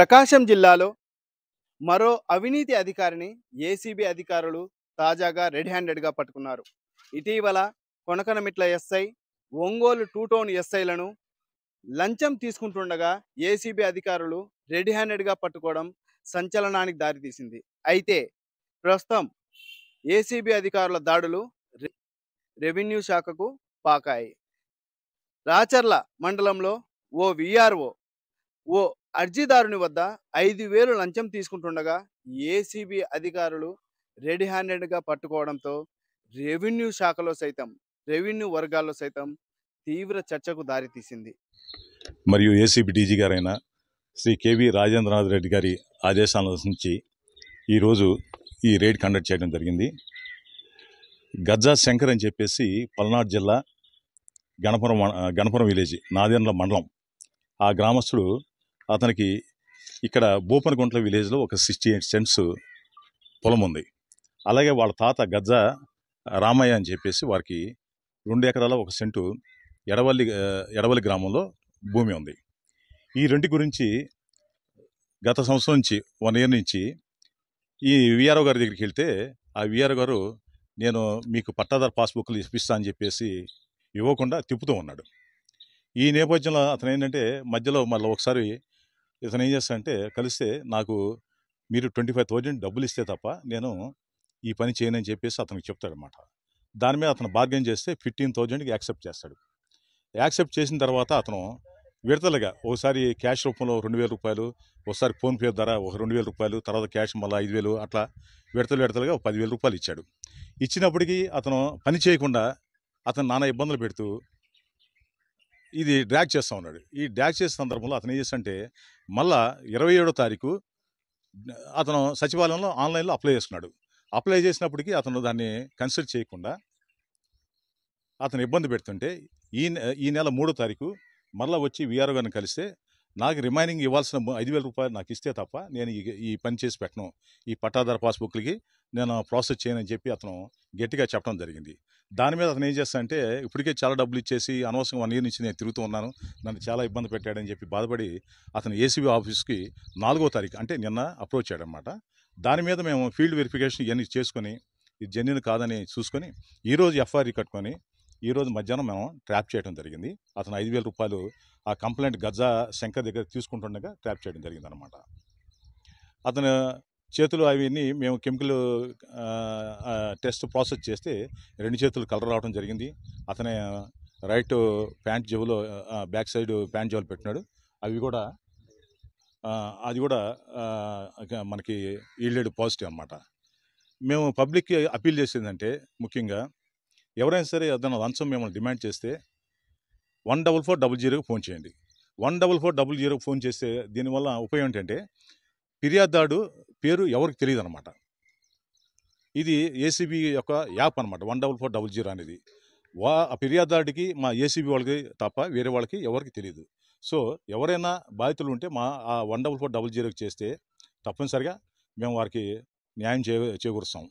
ప్రకాశం జిల్లాలో మరో అవినీతి అధికారిని ఏసీబీ అధికారులు తాజాగా రెడ్ హ్యాండెడ్గా పట్టుకున్నారు ఇటీవల Konakanamitla SI Ongole two town ఎస్ఐలను లంచం తీసుకుంటుండగా ఏసీబీ అధికారులు రెడ్ హ్యాండెడ్గా పట్టుకోవడం సంచలనానికి దారితీసింది అయితే ప్రస్తుతం ఏసీబీ అధికారుల దాడులు రెవెన్యూ శాఖకు పాకాయి రాచర్ల మండలంలో ఓ విఆర్ఓ ఓ అర్జీదారుని వద్ద ఐదు వేలు లంచం తీసుకుంటుండగా ఏసీబీ అధికారులు రెడీ హ్యాండెడ్గా పట్టుకోవడంతో రెవెన్యూ శాఖలో సైతం రెవెన్యూ వర్గాల్లో సైతం తీవ్ర చర్చకు దారితీసింది మరియు ఏసీబీ డీజీ గారైన శ్రీ కేవి రాజేంద్రనాథ్ రెడ్డి గారి ఆదేశాలను అనుసరించి ఈరోజు ఈ రేడ్ కండక్ట్ చేయడం జరిగింది గజ్జా శంకర్ అని చెప్పేసి పల్నాడు జిల్లా గణపురం గణపురం విలేజ్ నాదేండ్ల మండలం ఆ గ్రామస్తుడు అతనికి ఇక్కడ భూపనగుంట్ల విలేజ్లో ఒక సిక్స్టీ ఎయిట్ సెంట్స్ పొలం ఉంది అలాగే వాళ్ళ తాత గజ్జ రామయ్య అని చెప్పేసి వారికి రెండు ఎకరాల ఒక సెంటు ఎడవల్లి ఎడవల్లి గ్రామంలో భూమి ఉంది ఈ రెండు గురించి గత సంవత్సరం నుంచి వన్ ఇయర్ నుంచి ఈ విఆర్ఓ గారి దగ్గరికి వెళ్తే ఆ విఆర్ఓ గారు నేను మీకు పట్టాదారు పాస్బుక్లు ఇప్పిస్తా అని చెప్పేసి ఇవ్వకుండా తిప్పుతూ ఉన్నాడు ఈ నేపథ్యంలో అతను ఏంటంటే మధ్యలో మళ్ళీ ఒకసారి ఇతను ఏం చేస్తా అంటే కలిస్తే నాకు మీరు ట్వంటీ ఫైవ్ థౌజండ్ డబ్బులు ఇస్తే తప్ప నేను ఈ పని చేయనని చెప్పేసి అతనికి చెప్తాడనమాట దాని మీద అతను బార్గెన్ చేస్తే ఫిఫ్టీన్ థౌజండ్కి యాక్సెప్ట్ చేస్తాడు యాక్సెప్ట్ చేసిన తర్వాత అతను విడతలుగా ఒకసారి క్యాష్ రూపంలో రెండు వేల రూపాయలు ఒకసారి ఫోన్పే ధర ఒక రెండు వేల రూపాయలు తర్వాత క్యాష్ మళ్ళీ ఐదు వేలు అట్లా విడతలు విడతలుగా ఒక పదివేల రూపాయలు ఇచ్చాడు ఇచ్చినప్పటికీ అతను పని చేయకుండా అతను నానా ఇబ్బందులు పెడుతూ ఇది డ్రాక్ చేస్తూ ఉన్నాడు ఈ డ్రాక్ చేసే సందర్భంలో అతను ఏం చేస్తంటే మళ్ళా ఇరవై ఏడో తారీఖు అతను సచివాలయంలో ఆన్లైన్లో అప్లై చేసుకున్నాడు అప్లై చేసినప్పటికీ అతను దాన్ని కన్సిడర్ చేయకుండా అతను ఇబ్బంది పెడుతుంటే ఈ ఈ నెల మూడో తారీఖు మళ్ళీ వచ్చి విఆర్ఓ గారిని కలిస్తే నాకు రిమైనింగ్ ఇవ్వాల్సిన ఐదు వేల రూపాయలు నాకు ఇస్తే తప్ప నేను ఈ పని చేసి పెట్టను ఈ పట్టాదార పాస్బుక్లకి నేను ప్రాసెస్ చేయనని చెప్పి అతను గట్టిగా చెప్పడం జరిగింది దాని మీద అతను ఏం చేస్తానంటే ఇప్పటికే చాలా డబ్బులు ఇచ్చేసి అనవసరం వన్ ఇయర్ నుంచి నేను తిరుగుతూ ఉన్నాను నన్ను చాలా ఇబ్బంది పెట్టాడని చెప్పి బాధపడి అతను ఏసీబీ ఆఫీస్కి నాలుగో తారీఖు అంటే నిన్న అప్రోచ్ అయ్యాడనమాట దాని మీద మేము ఫీల్డ్ వెరిఫికేషన్ ఇవన్నీ చేసుకొని ఇది జన్యున్ కాదని చూసుకొని ఈరోజు ఎఫ్ఐఆర్ కట్టుకొని ఈరోజు మధ్యాహ్నం మనం ట్రాప్ చేయడం జరిగింది అతను ఐదు వేల రూపాయలు ఆ కంప్లైంట్ గజ్జా శంకర్ దగ్గర తీసుకుంటుండగా ట్రాప్ చేయడం జరిగింది అనమాట అతను చేతులు అవన్నీ మేము కెమికల్ టెస్ట్ ప్రాసెస్ చేస్తే రెండు చేతులు కలర్ రావడం జరిగింది అతని రైట్ ప్యాంట్ జేబులో బ్యాక్ సైడ్ ప్యాంట్ జేబులు పెట్టినాడు అవి కూడా అది కూడా మనకి ఈల్డెడ్ పాజిటివ్ అనమాట మేము పబ్లిక్కి అప్పీల్ చేసేదంటే ముఖ్యంగా ఎవరైనా సరే ఏదైనా లంచం మిమ్మల్ని డిమాండ్ చేస్తే వన్ డబుల్ ఫోర్ డబుల్ జీరోకి ఫోన్ చేయండి వన్ డబల్ ఫోర్ డబుల్ జీరోకి ఫోన్ చేస్తే దీనివల్ల ఉపయోగం ఏంటంటే ఫిర్యాదాడు పేరు ఎవరికి తెలియదు అనమాట ఇది ఏసీబీ యొక్క యాప్ అనమాట one double four double zero అనేది వా ఆ ఫిర్యాదాడికి మా ఏసీబీ వాళ్ళకి తప్ప వేరే వాళ్ళకి ఎవరికి తెలియదు సో ఎవరైనా బాధితులు ఉంటే మా ఆ వన్ డబల్ ఫోర్ డబుల్ జీరోకి చేస్తే తప్పనిసరిగా మేము వారికి న్యాయం చే చేకూరుస్తాం